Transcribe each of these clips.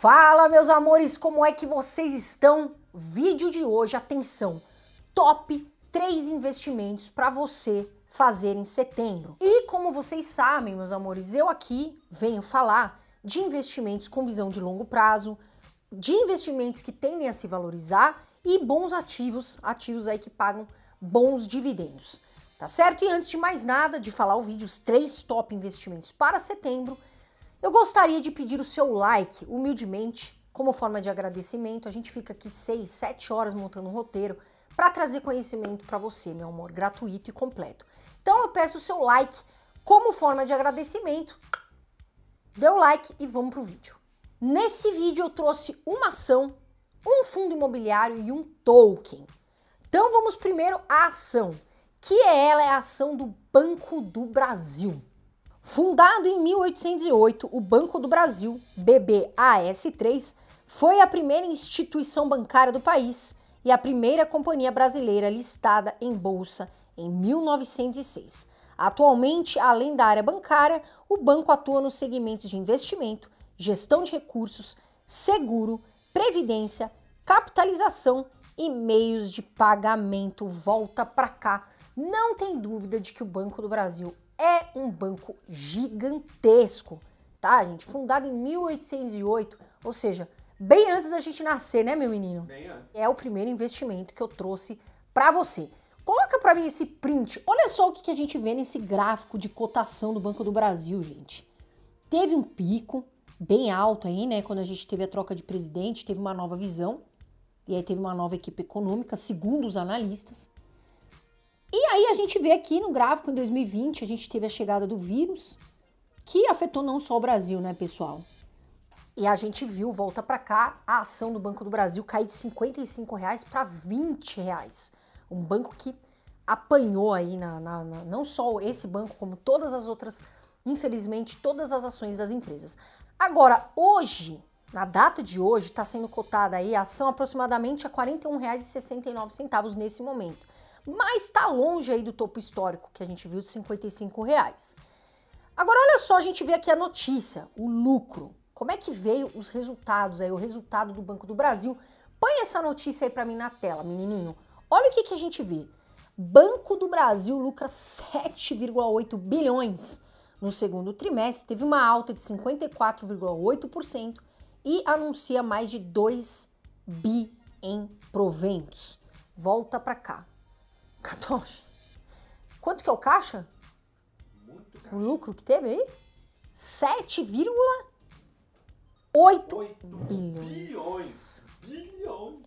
Fala, meus amores, como é que vocês estão? Vídeo de hoje, atenção, top 3 investimentos para você fazer em setembro. E como vocês sabem, meus amores, eu aqui venho falar de investimentos com visão de longo prazo, de investimentos que tendem a se valorizar e bons ativos, ativos aí que pagam bons dividendos. Tá certo? E antes de mais nada, de falar o vídeo, os três top investimentos para setembro, eu gostaria de pedir o seu like, humildemente, como forma de agradecimento. A gente fica aqui 6, 7 horas montando um roteiro para trazer conhecimento para você, meu amor, gratuito e completo. Então eu peço o seu like como forma de agradecimento. Dê o like e vamos pro vídeo. Nesse vídeo eu trouxe uma ação, um fundo imobiliário e um token. Então vamos primeiro à ação, que é, ela é a ação do Banco do Brasil. Fundado em 1808, o Banco do Brasil, BBAS3, foi a primeira instituição bancária do país e a primeira companhia brasileira listada em bolsa em 1906. Atualmente, além da área bancária, o banco atua nos segmentos de investimento, gestão de recursos, seguro, previdência, capitalização e meios de pagamento. Volta para cá. Não tem dúvida de que o Banco do Brasil é um banco gigantesco, tá, gente? Fundado em 1808, ou seja, bem antes da gente nascer, né, meu menino? Bem antes. É o primeiro investimento que eu trouxe para você. Coloca para mim esse print. Olha só o que, que a gente vê nesse gráfico de cotação do Banco do Brasil, gente. Teve um pico bem alto aí, né? Quando a gente teve a troca de presidente, teve uma nova visão e aí teve uma nova equipe econômica, segundo os analistas. E aí a gente vê aqui no gráfico, em 2020, a gente teve a chegada do vírus, que afetou não só o Brasil, né, pessoal? E a gente viu, volta para cá, a ação do Banco do Brasil cair de 55 reais para 20 reais. Um banco que apanhou aí, na, na, na, não só esse banco, como todas as outras, infelizmente, todas as ações das empresas. Agora, hoje, na data de hoje, está sendo cotada aí a ação aproximadamente a R$ 41,69 nesse momento mas está longe aí do topo histórico que a gente viu de 55 reais. Agora olha só, a gente vê aqui a notícia, o lucro. Como é que veio os resultados aí, o resultado do Banco do Brasil? Põe essa notícia aí para mim na tela, menininho. Olha o que, que a gente vê. Banco do Brasil lucra 7,8 bilhões no segundo trimestre, teve uma alta de 54,8% e anuncia mais de 2 bi em proventos. Volta para cá. 14. Quanto que é o caixa? O lucro que teve aí? 7,8 bilhões. bilhões.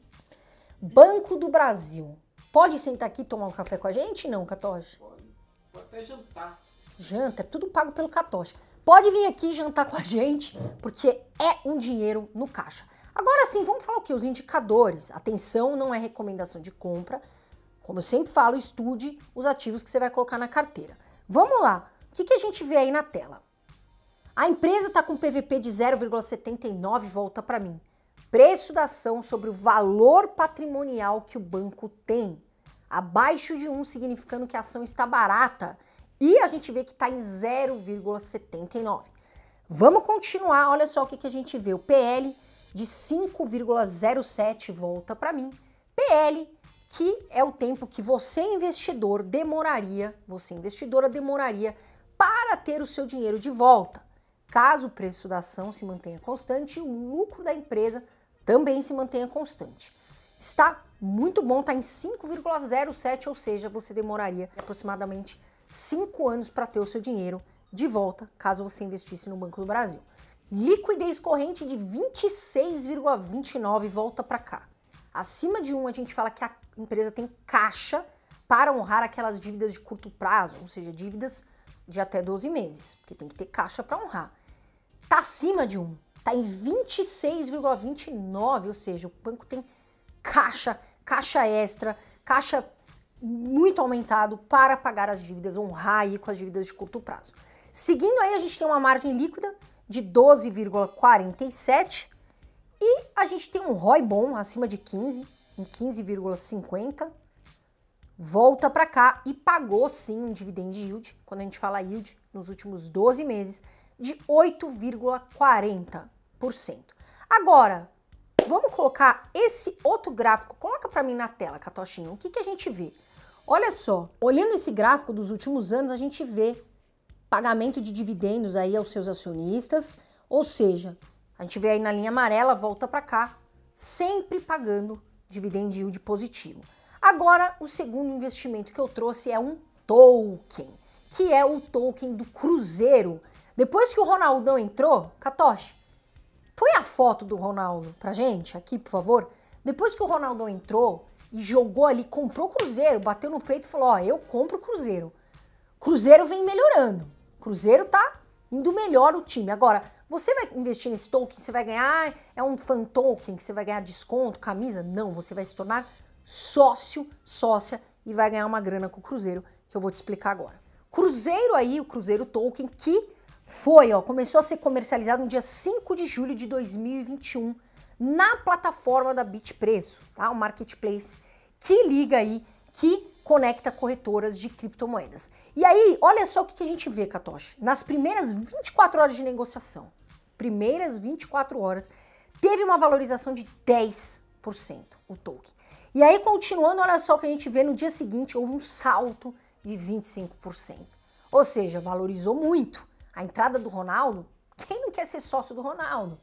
Banco do Brasil. Pode sentar aqui e tomar um café com a gente? Não, Catoche? Pode. Pode até jantar. Janta, é tudo pago pelo Catoche. Pode vir aqui jantar com a gente, porque é um dinheiro no caixa. Agora sim, vamos falar o que? Os indicadores. Atenção, não é recomendação de compra, como eu sempre falo, estude os ativos que você vai colocar na carteira. Vamos lá, o que, que a gente vê aí na tela? A empresa está com PVP de 0,79, volta para mim. Preço da ação sobre o valor patrimonial que o banco tem. Abaixo de 1, significando que a ação está barata. E a gente vê que está em 0,79. Vamos continuar, olha só o que, que a gente vê. O PL de 5,07 volta para mim. PL que é o tempo que você investidor demoraria, você investidora demoraria para ter o seu dinheiro de volta. Caso o preço da ação se mantenha constante, o lucro da empresa também se mantenha constante. Está muito bom, está em 5,07, ou seja, você demoraria aproximadamente 5 anos para ter o seu dinheiro de volta, caso você investisse no Banco do Brasil. Liquidez corrente de 26,29 volta para cá. Acima de 1 um, a gente fala que a empresa tem caixa para honrar aquelas dívidas de curto prazo, ou seja, dívidas de até 12 meses, porque tem que ter caixa para honrar. Tá acima de 1, um, tá em 26,29, ou seja, o banco tem caixa, caixa extra, caixa muito aumentado para pagar as dívidas, honrar aí com as dívidas de curto prazo. Seguindo aí, a gente tem uma margem líquida de 12,47 e a gente tem um ROI bom, acima de 15, em 15,50, volta para cá e pagou sim um dividend yield, quando a gente fala yield, nos últimos 12 meses, de 8,40%. Agora, vamos colocar esse outro gráfico, coloca para mim na tela, Catochinho, o que, que a gente vê? Olha só, olhando esse gráfico dos últimos anos, a gente vê pagamento de dividendos aí aos seus acionistas, ou seja, a gente vê aí na linha amarela, volta para cá, sempre pagando dividend yield positivo. Agora, o segundo investimento que eu trouxe é um token, que é o token do Cruzeiro. Depois que o Ronaldão entrou, Katoshi, põe a foto do Ronaldo pra gente aqui, por favor. Depois que o Ronaldão entrou e jogou ali, comprou o Cruzeiro, bateu no peito e falou: Ó, eu compro o Cruzeiro. Cruzeiro vem melhorando. Cruzeiro tá indo melhor o time. Agora, você vai investir nesse token, você vai ganhar, é um fan token que você vai ganhar desconto, camisa? Não, você vai se tornar sócio, sócia e vai ganhar uma grana com o Cruzeiro, que eu vou te explicar agora. Cruzeiro aí, o Cruzeiro Token, que foi, ó, começou a ser comercializado no dia 5 de julho de 2021 na plataforma da Bitpreço, tá? O marketplace que liga aí, que conecta corretoras de criptomoedas. E aí, olha só o que, a gente vê, Katoshi. Nas primeiras 24 horas de negociação, primeiras 24 horas, teve uma valorização de 10% o token. E aí, continuando, olha só o que a gente vê no dia seguinte, houve um salto de 25%. Ou seja, valorizou muito. A entrada do Ronaldo, quem não quer ser sócio do Ronaldo?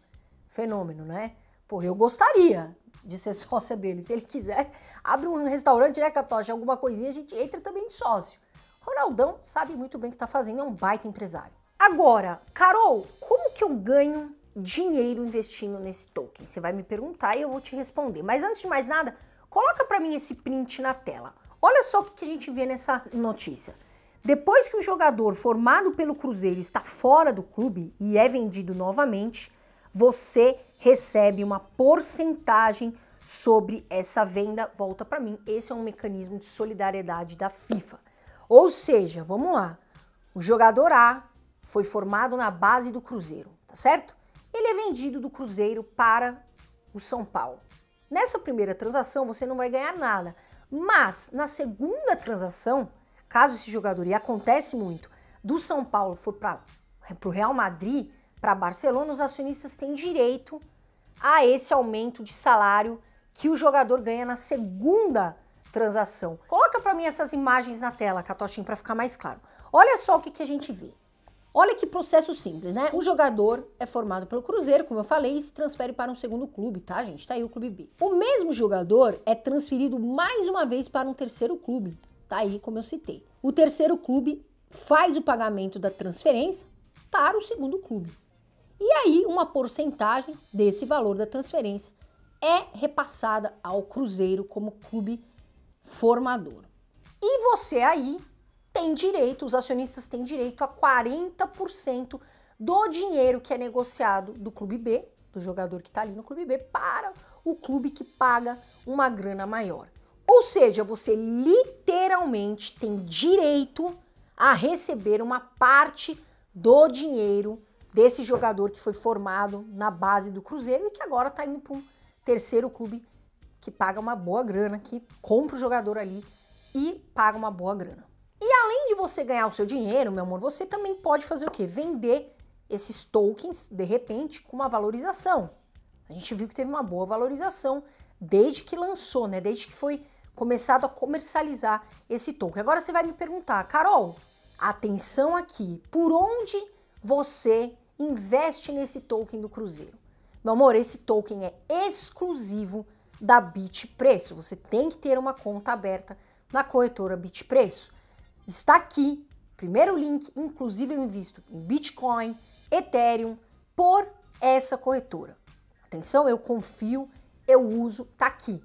Fenômeno, né? Pô, eu gostaria de ser sócia dele. Se ele quiser, abre um restaurante, né, Catoche? Alguma coisinha, a gente entra também de sócio. Ronaldão sabe muito bem o que está fazendo, é um baita empresário. Agora, Carol, como que eu ganho dinheiro investindo nesse token? Você vai me perguntar e eu vou te responder. Mas antes de mais nada, coloca para mim esse print na tela. Olha só o que, a gente vê nessa notícia. Depois que um jogador formado pelo Cruzeiro está fora do clube e é vendido novamente, você recebe uma porcentagem sobre essa venda. Volta para mim, esse é um mecanismo de solidariedade da FIFA. Ou seja, vamos lá. O jogador A foi formado na base do Cruzeiro, tá certo? Ele é vendido do Cruzeiro para o São Paulo. Nessa primeira transação você não vai ganhar nada, mas na segunda transação, caso esse jogador, e acontece muito, do São Paulo for para o Real Madrid, para Barcelona, os acionistas têm direito a esse aumento de salário que o jogador ganha na segunda transação. Coloca para mim essas imagens na tela, Catochinho, para ficar mais claro. Olha só o que, que a gente vê. Olha que processo simples, né? O jogador é formado pelo Cruzeiro, como eu falei, e se transfere para um segundo clube, tá, gente? Tá aí o Clube B. O mesmo jogador é transferido mais uma vez para um terceiro clube, tá aí como eu citei. O terceiro clube faz o pagamento da transferência para o segundo clube. E aí, uma porcentagem desse valor da transferência é repassada ao Cruzeiro como clube formador. E você aí tem direito, os acionistas têm direito a 40% do dinheiro que é negociado do clube B, do jogador que está ali no clube B, para o clube que paga uma grana maior. Ou seja, você literalmente tem direito a receber uma parte do dinheiro desse jogador que foi formado na base do Cruzeiro e que agora está indo para um terceiro clube que paga uma boa grana, que compra o jogador ali e paga uma boa grana além de você ganhar o seu dinheiro, meu amor, você também pode fazer o quê? Vender esses tokens, de repente, com uma valorização. A gente viu que teve uma boa valorização desde que lançou, né? Desde que foi começado a comercializar esse token. Agora você vai me perguntar, Carol, atenção aqui, por onde você investe nesse token do Cruzeiro? Meu amor, esse token é exclusivo da Bitpreço. Você tem que ter uma conta aberta na corretora Bitpreço está aqui. Primeiro link, inclusive eu invisto em Bitcoin, Ethereum, por essa corretora. Atenção, eu confio, eu uso, tá aqui.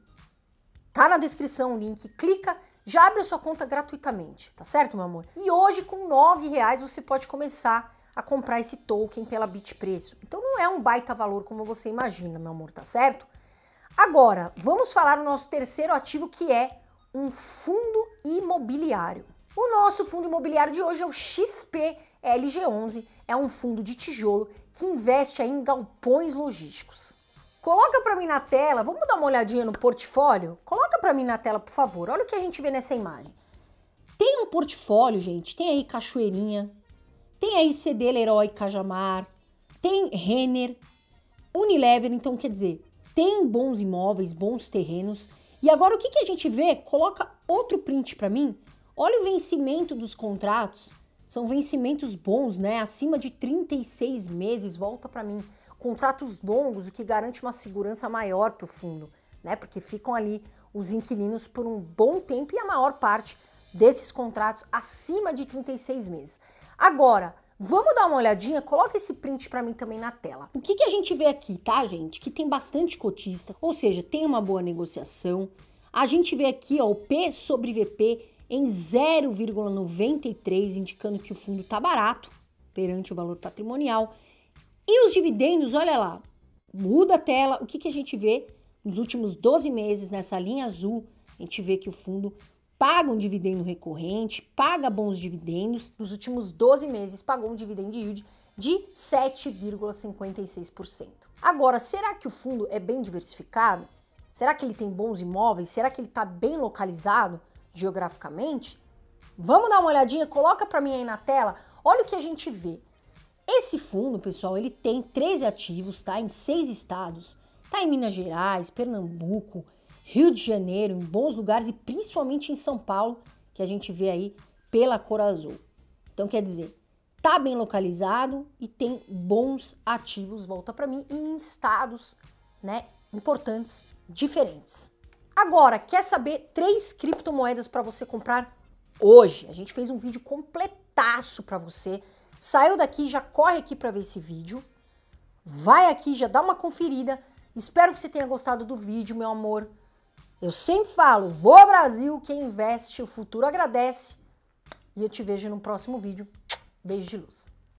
Tá na descrição o link, clica, já abre a sua conta gratuitamente, tá certo, meu amor? E hoje com R$ reais você pode começar a comprar esse token pela Bitpreço. Então não é um baita valor como você imagina, meu amor, tá certo? Agora, vamos falar do nosso terceiro ativo que é um fundo imobiliário. O nosso fundo imobiliário de hoje é o XPLG11, é um fundo de tijolo que investe em galpões logísticos. Coloca para mim na tela, vamos dar uma olhadinha no portfólio? Coloca para mim na tela, por favor. Olha o que a gente vê nessa imagem. Tem um portfólio, gente, tem aí Cachoeirinha, tem aí CD Leroy Cajamar, tem Renner, Unilever, então quer dizer, tem bons imóveis, bons terrenos. E agora o que, que a gente vê? Coloca outro print para mim Olha o vencimento dos contratos. São vencimentos bons, né? Acima de 36 meses, volta para mim. Contratos longos, o que garante uma segurança maior para o fundo, né? Porque ficam ali os inquilinos por um bom tempo e a maior parte desses contratos acima de 36 meses. Agora, vamos dar uma olhadinha, coloca esse print para mim também na tela. O que, que a gente vê aqui, tá, gente? Que tem bastante cotista, ou seja, tem uma boa negociação. A gente vê aqui ó, o P sobre VP em 0,93, indicando que o fundo está barato perante o valor patrimonial. E os dividendos, olha lá, muda a tela, o que, que a gente vê nos últimos 12 meses nessa linha azul? A gente vê que o fundo paga um dividendo recorrente, paga bons dividendos. Nos últimos 12 meses pagou um dividend yield de 7,56%. Agora, será que o fundo é bem diversificado? Será que ele tem bons imóveis? Será que ele está bem localizado? geograficamente, vamos dar uma olhadinha, coloca para mim aí na tela. Olha o que a gente vê. Esse fundo, pessoal, ele tem 13 ativos, tá? Em seis estados. Tá em Minas Gerais, Pernambuco, Rio de Janeiro, em bons lugares e principalmente em São Paulo, que a gente vê aí pela cor azul. Então quer dizer, tá bem localizado e tem bons ativos, volta para mim, em estados, né, importantes, diferentes. Agora, quer saber três criptomoedas para você comprar hoje? A gente fez um vídeo completaço para você. Saiu daqui, já corre aqui para ver esse vídeo. Vai aqui, já dá uma conferida. Espero que você tenha gostado do vídeo, meu amor. Eu sempre falo, vou Brasil, quem investe, o futuro agradece. E eu te vejo no próximo vídeo. Beijo de luz.